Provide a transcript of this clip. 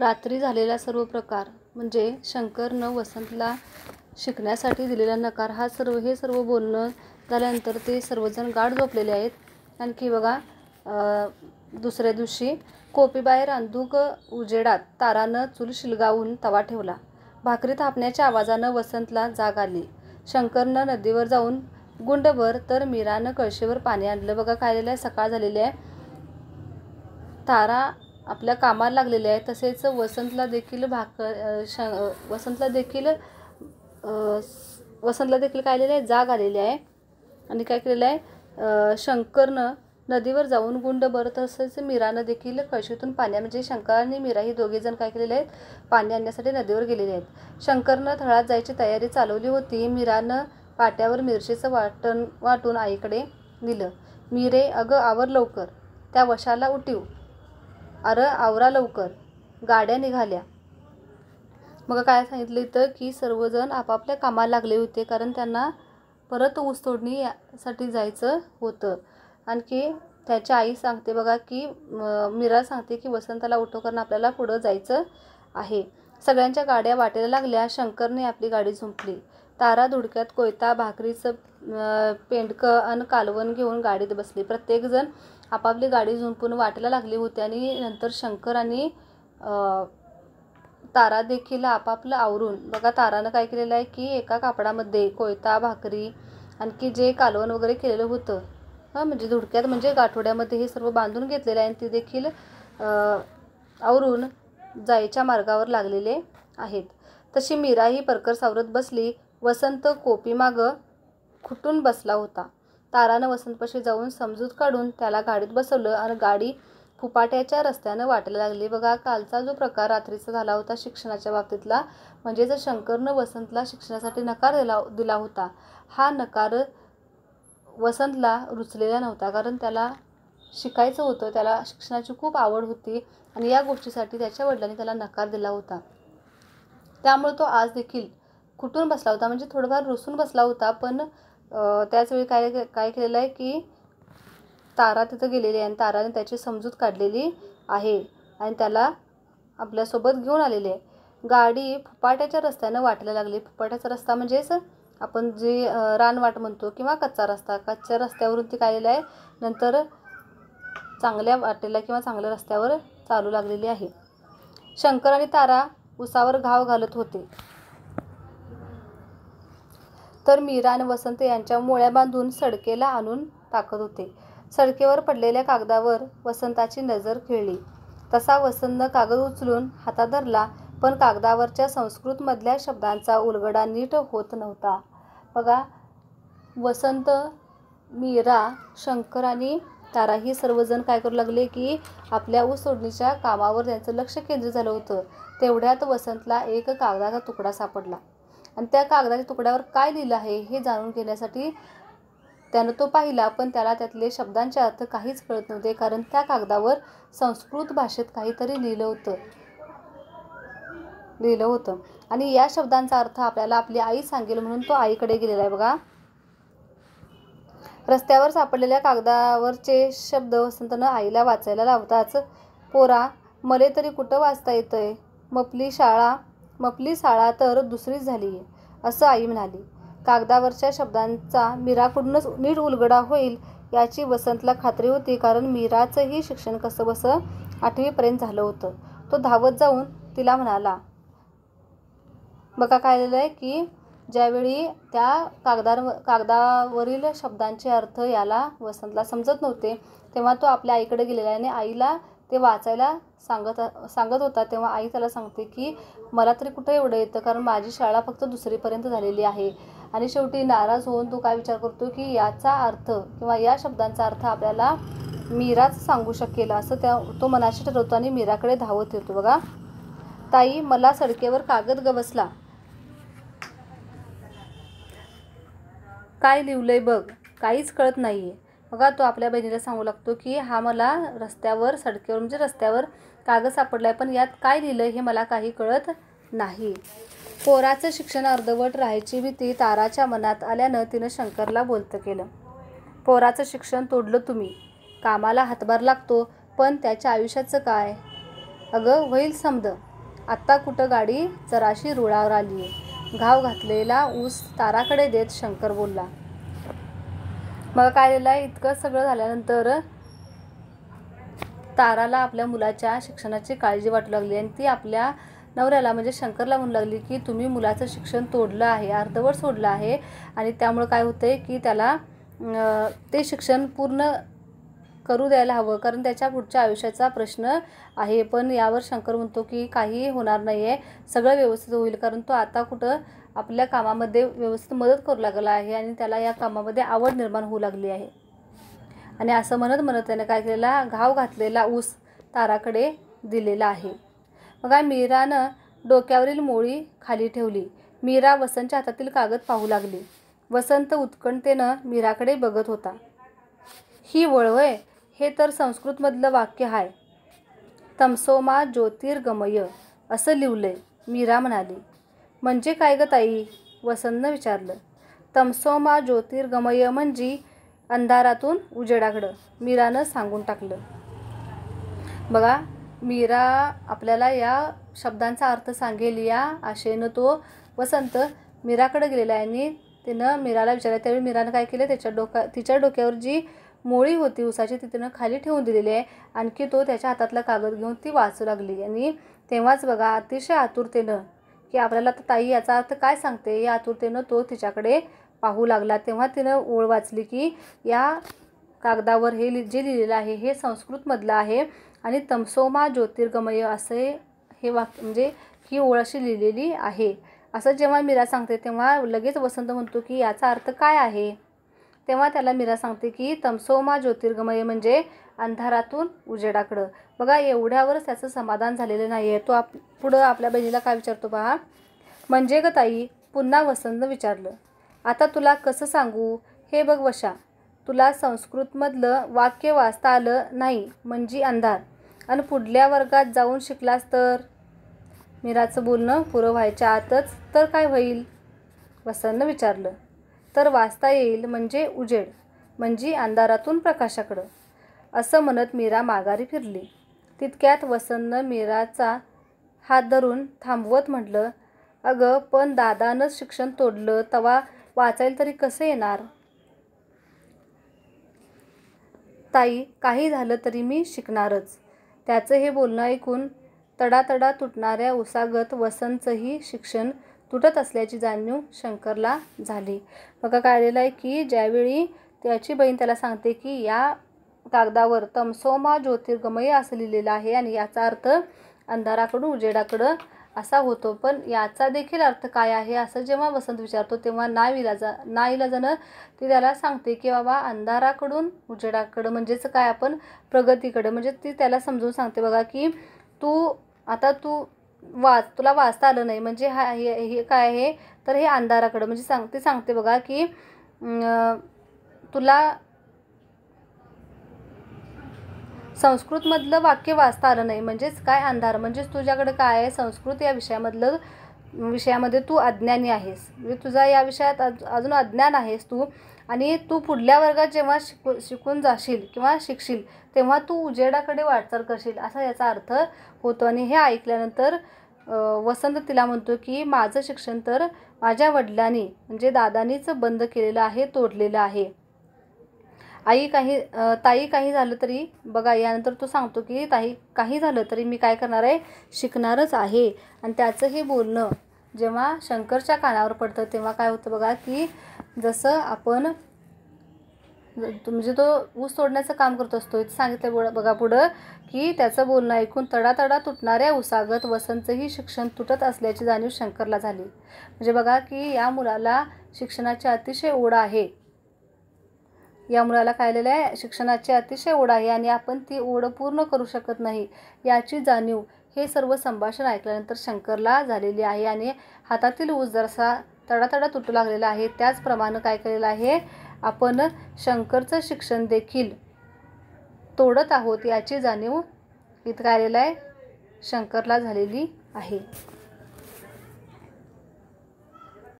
रात्री झालेला सर्व प्रकार म्हणजे शंकरनं वसंतला शिकण्यासाठी दिलेला नकार हा सर्व हे सर्व बोलणं झाल्यानंतर ते सर्वजण गाढ झोपलेले आहेत आणखी बघा दुसऱ्या दिवशी कोपीबाई रांधूक उजेडात तारानं चूल शिलगावून तवा ठेवला भाकरी थापण्याच्या आवाजानं वसंतला जाग आली शंकरनं नदीवर जाऊन गुंडभर तर मीरानं कळशीवर पाणी आणलं बघा काय सकाळ झालेली आहे तारा आपल्या कामाला लागलेले आहे तसेच वसंतला देखील भाकर श वसंतला देखील वसंतला देखील काय आलेलं आहे जाग आलेली आहे आणि काय केलेलं आहे शंकरनं नदीवर जाऊन गुंड बरं तसेच मीरानं देखील कळशीतून पाण्या म्हणजे शंकर आणि मीरा ही दोघेजण काय केलेले आहेत पाणी आणण्यासाठी नदीवर गेलेले आहेत शंकरनं थळात जायची तयारी चालवली होती मीरानं पाट्यावर मिरचीचं वाटण वाटून आईकडे दिलं मीरे अगं आवर लवकर त्या वशाला उठीव अरे आवरा लवकर गाड्या निघाल्या मग काय सांगितलं इथं की सर्वजण आपापल्या कामाला लागले होते कारण त्यांना परत ऊस यासाठी जायचं होतं आणखी त्याची आई सांगते बघा की मीरा सांगते की वसंताला उठो करून आपल्याला पुढं जायचं आहे सगळ्यांच्या गाड्या वाटेला लागल्या शंकरने आपली गाडी झुंपली तारा धुडक्यात कोयता भाकरीचं पेंडकं आणि कालवण घेऊन गाडीत बसली प्रत्येकजण आपापली गाडी झुंपून वाटला लागली होती आणि नंतर शंकर आणि तारा देखील आपापलं आवरून बघा तारानं काय केलेलं आहे की एका कापडामध्ये कोयता भाकरी आणखी जे कालवण वगैरे केलेलं होतं हां म्हणजे धुडक्यात म्हणजे गाठोड्यामध्ये हे सर्व बांधून घेतलेलं आहे आणि ते देखील आवरून जायच्या मार्गावर लागलेले आहेत तशी मीराही परकर सावरत बसली वसंत कोपीमागं खुटून बसला होता तारानं वसंतपाशी जाऊन समजूत काढून त्याला गाडीत बसवलं आणि गाडी फुपाट्याच्या रस्त्यानं वाटायला लागली बघा कालचा जो प्रकार रात्रीचा झाला होता शिक्षणाच्या बाबतीतला म्हणजे जर शंकरनं वसंतला शिक्षणासाठी नकार दिला दिला होता हा नकार वसंतला रुचलेला नव्हता कारण त्याला शिकायचं होतं त्याला शिक्षणाची खूप आवड होती आणि या गोष्टीसाठी त्याच्या वडिलांनी त्याला नकार दिला होता त्यामुळे तो आज देखील कुठून बसला होता म्हणजे थोडंफार रुसून बसला होता पण त्याचवेळी काय काय केलेलं आहे की तारा तिथं गेलेली आहे आणि ताराने त्याची समजूत काढलेली आहे आणि त्याला आपल्यासोबत घेऊन आलेली आहे गाडी फुपाट्याच्या रस्त्यानं वाटायला लागली फुपाट्याचा रस्ता म्हणजेच आपण जे रानवाट म्हणतो किंवा कच्चा रस्ता कच्च्या रस्त्यावरून ती काढलेलं आहे नंतर चांगल्या वाटेला किंवा चांगल्या रस्त्यावर चालू लागलेली आहे शंकर आणि तारा उसावर घाव घालत होते तर मीरा आणि वसंत यांच्या मुळ्या बांधून सडकेला आणून टाकत होते सडकेवर पडलेल्या कागदावर वसंताची नजर खेळली तसा वसंत कागद उचलून हाता धरला पण कागदावरच्या संस्कृतमधल्या शब्दांचा उलगडा नीट होत नव्हता बघा वसंत मीरा शंकर आणि तारा ही सर्वजण काय करू लागले की आपल्या ऊस सोडणीच्या कामावर त्यांचं लक्ष केंद्रित झालं होतं तेवढ्यात वसंतला एक कागदाचा तुकडा सापडला आणि त्या कागदाच्या तुकड्यावर काय लिहिलं आहे हे जाणून घेण्यासाठी त्यानं तो पाहिला पण त्याला त्यातले शब्दांचे अर्थ काहीच कळत नव्हते कारण त्या कागदावर संस्कृत भाषेत काहीतरी लिहिलं होतं लिहिलं होतं आणि या शब्दांचा अर्थ आपल्याला आपली आई सांगेल म्हणून तो आईकडे गेलेला आहे बघा रस्त्यावर सापडलेल्या कागदावरचे शब्द वसंतनं आईला वाचायला लावताच पोरा मले तरी कुठं वाचता येतंय मपली शाळा मपली साळा तर दुसरीच झाली आहे असं आई म्हणाली कागदावरच्या शब्दांचा मीराकडूनच नीट उलगडा होईल याची वसंतला खात्री होती कारण मीराचंही शिक्षण कसं कसंबसं आठवीपर्यंत झालं होतं तो धावत जाऊन तिला म्हणाला बघा काय आहे की ज्यावेळी त्या कागदार कागदावरील शब्दांचे अर्थ याला वसंतला समजत नव्हते तेव्हा तो आपल्या आईकडे गेलेला आणि आईला ते वाचायला सांगत सांगत होता तेव्हा आई त्याला सांगते की मला तरी कुठं एवढं येतं कारण माझी शाळा फक्त दुसरीपर्यंत झालेली आहे आणि शेवटी नाराज होऊन तो काय विचार करतो की याचा अर्थ किंवा या शब्दांचा अर्थ आपल्याला मीराच सांगू शकेल असं त्या तो मनाशी ठरवतो आणि मीराकडे धावत येतो बघा ताई मला सडकेवर कागद गवसला काय लिहिलंय बघ काहीच कळत नाही आहे बघा तो आपल्या बहिणीला सांगू लागतो की हा मला रस्त्यावर सडकेवर म्हणजे रस्त्यावर कागद सापडला आहे पण यात काय लिहिलं हे मला काही कळत नाही पोराचं शिक्षण अर्धवट राहायची भीती ताराच्या मनात आल्यानं तिनं शंकरला बोलतं केलं पोराचं शिक्षण तोडलं तुम्ही कामाला हातभार लागतो पण त्याच्या आयुष्याचं काय अगं होईल समद आत्ता कुठं गाडी जराशी रुळावर आली आहे घाव घातलेला ऊस ताराकडे देत शंकर बोलला मग काय दिलं आहे इतकं सगळं झाल्यानंतर ताराला आपल्या मुलाच्या शिक्षणाची काळजी वाटू लागली आणि ती आपल्या नवऱ्याला म्हणजे शंकरला म्हणू लागली की तुम्ही मुलाचं शिक्षण तोडलं आहे अर्धवट सोडलं आहे आणि त्यामुळं काय होतं की त्याला ते शिक्षण पूर्ण करू द्यायला हवं कारण त्याच्या पुढच्या आयुष्याचा प्रश्न आहे पण यावर शंकर म्हणतो की काही होणार नाही आहे सगळं व्यवस्थित होईल कारण तो आता कुठं आपल्या कामामध्ये व्यवस्थित मदत करू लागला आहे आणि त्याला या कामामध्ये आवड निर्माण होऊ लागली आहे आणि असं म्हणत म्हणत त्याने काय केलेला घाव घातलेला ऊस ताराकडे दिलेला आहे मग मीरानं डोक्यावरील मोळी खाली ठेवली मीरा वसंतच्या हातातील कागद पाहू लागली वसंत उत्कंठतेनं मीराकडे बघत होता ही वळवय हे तर संस्कृतमधलं वाक्य आहे तमसोमा ज्योतिर्गमय असं लिवलंय मीरा म्हणाली म्हणजे काय ग ताई वसंतनं विचारलं तमसोमा ज्योतिर्गमय म्हणजे अंधारातून उजेडाकडं मीरानं सांगून टाकलं बघा मीरा आपल्याला या शब्दांचा अर्थ सांगेल या आशेनं तो वसंत मीराकडं गेलेला आहे आणि तिनं मीराला विचारलं त्यावेळी मीरानं काय केलं त्याच्या डोका तिच्या डोक्यावर जी मोळी होती उसाची ती तिनं खाली ठेवून दिलेली आहे आणखी तो त्याच्या हातातला कागद घेऊन ती वाचू लागली आणि तेव्हाच बघा अतिशय आतुरतेनं की आपल्याला तर ताई याचा अर्थ काय सांगते या आतुरतेनं तो तिच्याकडे पाहू लागला तेव्हा तिनं ओळ वाचली की या कागदावर हे लि जे लिहिलेलं आहे हे संस्कृतमधलं आहे आणि तमसोमा ज्योतिर्गमय असे हे वाक्य म्हणजे ही ओळ अशी लिहिलेली आहे असं जेव्हा मीरा सांगते तेव्हा लगेच वसंत म्हणतो की याचा अर्थ काय आहे तेव्हा त्याला मीरा सांगते की तमसोमा ज्योतिर्गमय म्हणजे अंधारातून उजेडाकडं बघा एवढ्यावरच त्याचं समाधान झालेलं नाही आहे तो आप पुढं आपल्या बहिणीला काय विचारतो पहा म्हणजे ग ताई पुन्हा वसंतनं विचारलं आता तुला कसं सांगू हे बघ वशा तुला संस्कृतमधलं वाक्य वाचता आलं नाही म्हणजे अंधार आणि पुढल्या वर्गात जाऊन शिकलास तर मीराचं बोलणं पुरं व्हायच्या आतच तर काय होईल वसंतनं विचारलं तर वाचता येईल म्हणजे उजेड म्हणजे अंधारातून प्रकाशाकडं असं म्हणत मीरा माघारी फिरली तितक्यात वसंतनं मीराचा हात धरून थांबवत म्हटलं अगं पण दादानंच शिक्षण तोडलं तवा वाचायला तरी कसं येणार ताई काही झालं तरी मी शिकणारच त्याचं हे बोलणं ऐकून तडातडा तुटणाऱ्या उसागत वसंतचंही शिक्षण तुटत असल्याची जाणीव शंकरला झाली बघा काढलेलं आहे की ज्यावेळी त्याची बहीण त्याला सांगते की या कागदावर तमसोमा ज्योतिर्गमय असं लिहिलेलं आहे आणि याचा अर्थ अंधाराकडून उजेडाकडं असा होतो पण याचा देखील अर्थ काय आहे असं जेव्हा वसंत विचारतो तेव्हा ना इलाजा ना इलाजानं ती त्याला सांगते की बाबा अंधाराकडून उजेडाकडं म्हणजेच काय आपण प्रगतीकडं म्हणजे ती त्याला समजून सांगते बघा की तू आता तू वाच तुला वाचता आलं नाही म्हणजे हा हे हे काय आहे तर हे अंधाराकडं म्हणजे सांग ती सांगते बघा की तुला संस्कृतमधलं वाक्य वाचता आलं नाही म्हणजेच काय अंधार म्हणजेच तुझ्याकडं काय आहे संस्कृत या विषयामधलं विषयामध्ये तू अज्ञानी आहेस म्हणजे तुझा या विषयात अज अजून अज्ञान आहेस तू आणि तू पुढल्या वर्गात जेव्हा शिकू शिकून जाशील किंवा शिकशील तेव्हा तू उजेडाकडे वाटचाल करशील असा याचा अर्थ होतो आणि हे ऐकल्यानंतर वसंत तिला म्हणतो की माझं शिक्षण तर माझ्या वडिलांनी म्हणजे दादानीच बंद केलेलं आहे तोडलेलं आहे आई काही ताई काही झालं तरी बघा यानंतर तो सांगतो की ताई काही झालं तरी मी काय करणार आहे शिकणारच आहे आणि त्याचं हे बोलणं जेव्हा शंकरच्या कानावर पडतं तेव्हा काय होतं बघा की जसं आपण म्हणजे तो ऊस तोडण्याचं काम करत असतो इथं सांगितलं बोळ बघा पुढं की त्याचं बोलणं ऐकून तडातडा तुटणाऱ्या उसागत वसंतही शिक्षण तुटत असल्याची जाणीव शंकरला झाली म्हणजे बघा की या मुलाला शिक्षणाची अतिशय ओढ आहे या मुलाला आहे शिक्षणाची अतिशय ओढ आहे आणि आपण ती ओढ पूर्ण करू शकत नाही याची जाणीव हे सर्व संभाषण ऐकल्यानंतर शंकरला झालेली आहे आणि हातातील ऊस जरासा तडातडा तुटू लागलेला आहे त्याचप्रमाणे काय केलेलं आहे आपण शंकरचं शिक्षण देखील तोडत आहोत याची जाणीव इथं आलेलं आहे शंकरला झालेली आहे